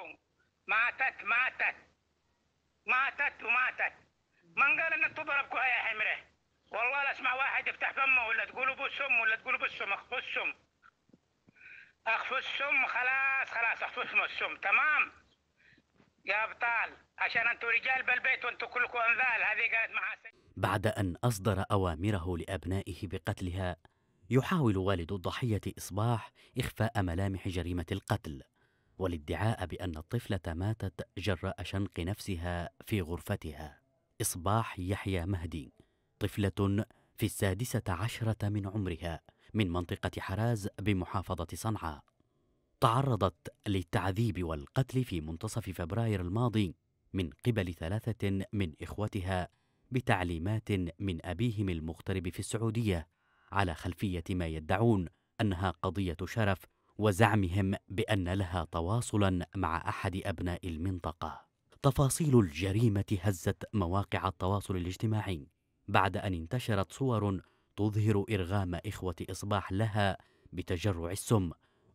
تقوم ماتت ماتت ماتت وماتت من قال انك تضرب يا حمره والله لا اسمع واحد يفتح فمه ولا تقولوا بالسم ولا تقولوا بالسم اخفوا السم اخفوا السم خلاص خلاص اخفوا السم تمام يا ابطال عشان انتم رجال بالبيت وانتم كلكم انذال هذه قالت معها بعد أن أصدر أوامره لأبنائه بقتلها يحاول والد الضحية إصباح إخفاء ملامح جريمة القتل والادعاء بأن الطفلة ماتت جراء شنق نفسها في غرفتها إصباح يحيى مهدي طفلة في السادسة عشرة من عمرها من منطقة حراز بمحافظة صنعاء تعرضت للتعذيب والقتل في منتصف فبراير الماضي من قبل ثلاثة من إخوتها بتعليمات من أبيهم المغترب في السعودية على خلفية ما يدعون أنها قضية شرف وزعمهم بأن لها تواصلا مع أحد أبناء المنطقة تفاصيل الجريمة هزت مواقع التواصل الاجتماعي بعد أن انتشرت صور تظهر إرغام إخوة إصباح لها بتجرع السم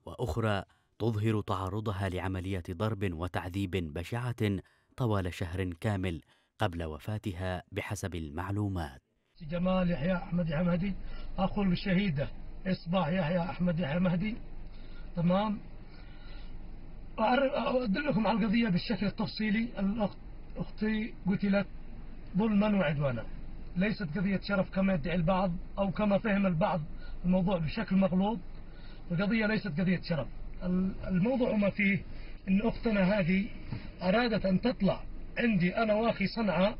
وأخرى تظهر تعرضها لعمليات ضرب وتعذيب بشعة طوال شهر كامل قبل وفاتها بحسب المعلومات جمال يحيى أحمد يحيى مهدي أخو الشهيدة إصباح يحيى أحمد يحيى مهدي تمام أدلكم على القضية بالشكل التفصيلي الأخت أختي قتلت ظلما وعدوانا ليست قضية شرف كما يدعي البعض أو كما فهم البعض الموضوع بشكل مغلوط القضية ليست قضية شرف الموضوع وما فيه أن أختنا هذه أرادت أن تطلع عندي أنا وأخي صنعاء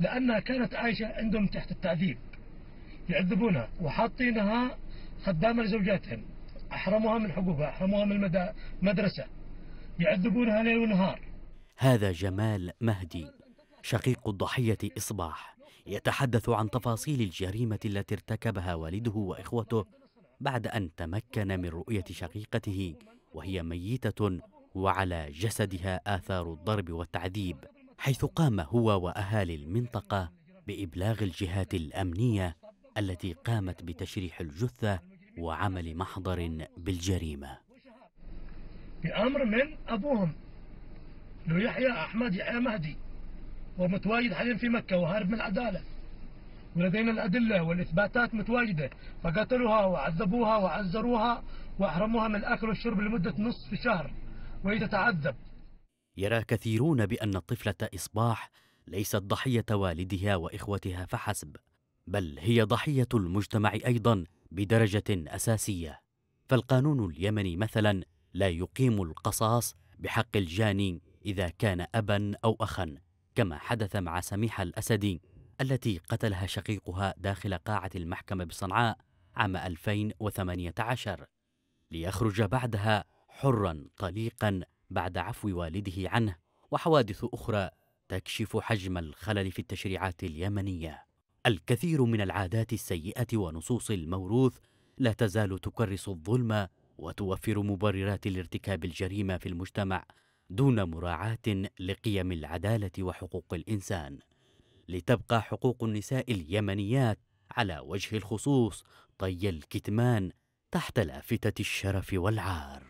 لأنها كانت عايشة عندهم تحت التعذيب يعذبونها وحاطينها خدامة لزوجاتهم أحرموها من حقوقها أحرموها من المدرسة يعذبونها ليل ونهار هذا جمال مهدي شقيق الضحية إصباح يتحدث عن تفاصيل الجريمة التي ارتكبها والده وإخوته بعد أن تمكن من رؤية شقيقته وهي ميتة وعلى جسدها آثار الضرب والتعذيب حيث قام هو وأهالي المنطقة بإبلاغ الجهات الأمنية التي قامت بتشريح الجثة وعمل محضر بالجريمة بأمر من أبوهم لو يحيى أحمد يحيى مهدي ومتواجد حاليا في مكة وهارب من العدالة ولدينا الأدلة والإثباتات متواجدة فقتلوها وعذبوها وعزروها وأحرموها من الأكل والشرب لمدة نصف شهر وهي تتعذب يرى كثيرون بأن الطفلة إصباح ليست ضحية والدها وإخوتها فحسب بل هي ضحية المجتمع أيضا بدرجة أساسية فالقانون اليمني مثلا لا يقيم القصاص بحق الجاني إذا كان أبا أو أخا كما حدث مع سميحة الأسدي التي قتلها شقيقها داخل قاعة المحكمة بصنعاء عام 2018 ليخرج بعدها حرا طليقا بعد عفو والده عنه وحوادث أخرى تكشف حجم الخلل في التشريعات اليمنيه الكثير من العادات السيئه ونصوص الموروث لا تزال تكرس الظلم وتوفر مبررات لارتكاب الجريمه في المجتمع دون مراعاه لقيم العداله وحقوق الانسان لتبقى حقوق النساء اليمنيات على وجه الخصوص طي الكتمان تحت لافته الشرف والعار